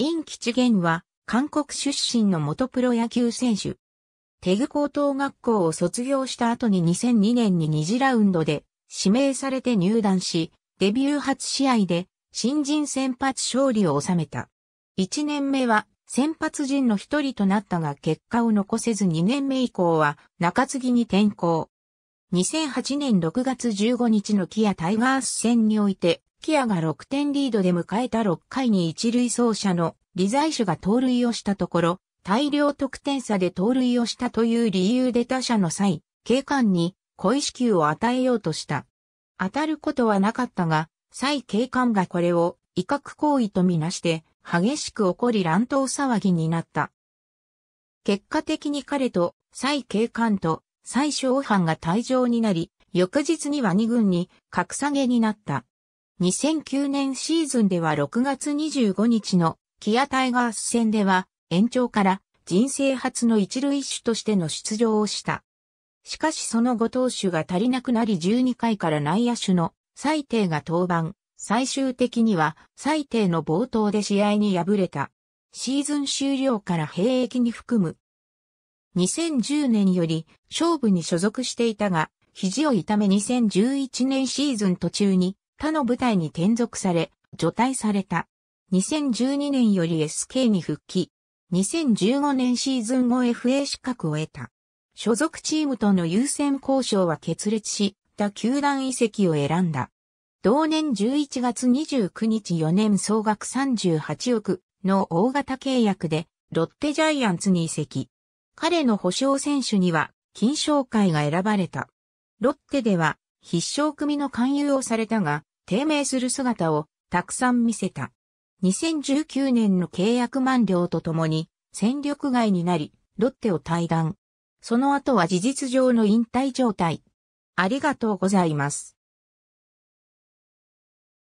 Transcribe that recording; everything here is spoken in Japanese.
インキチゲンは、韓国出身の元プロ野球選手。テグ高等学校を卒業した後に2002年に2次ラウンドで指名されて入団し、デビュー初試合で新人先発勝利を収めた。1年目は先発陣の一人となったが結果を残せず2年目以降は中継ぎに転向。2008年6月15日のキアタイガース戦において、キアが6点リードで迎えた6回に一塁走者の理財手が盗塁をしたところ、大量得点差で盗塁をしたという理由で他者の際、警官に小意識を与えようとした。当たることはなかったが、蔡警官がこれを威嚇行為とみなして、激しく怒り乱闘騒ぎになった。結果的に彼と蔡警官と蔡小藩が退場になり、翌日には2軍に格下げになった。2009年シーズンでは6月25日のキアタイガース戦では延長から人生初の一塁手としての出場をした。しかしその後投手が足りなくなり12回から内野手の最低が登板、最終的には最低の冒頭で試合に敗れた。シーズン終了から兵役に含む。2010年より勝負に所属していたが、肘を痛め2011年シーズン途中に他の部隊に転属され、除隊された。2012年より SK に復帰。2015年シーズン後 FA 資格を得た。所属チームとの優先交渉は決裂し、他球団移籍を選んだ。同年11月29日4年総額38億の大型契約で、ロッテジャイアンツに移籍。彼の保証選手には、金賞会が選ばれた。ロッテでは、必勝組の勧誘をされたが、低迷する姿をたくさん見せた。2019年の契約満了とともに戦力外になり、ロッテを退団。その後は事実上の引退状態。ありがとうございます。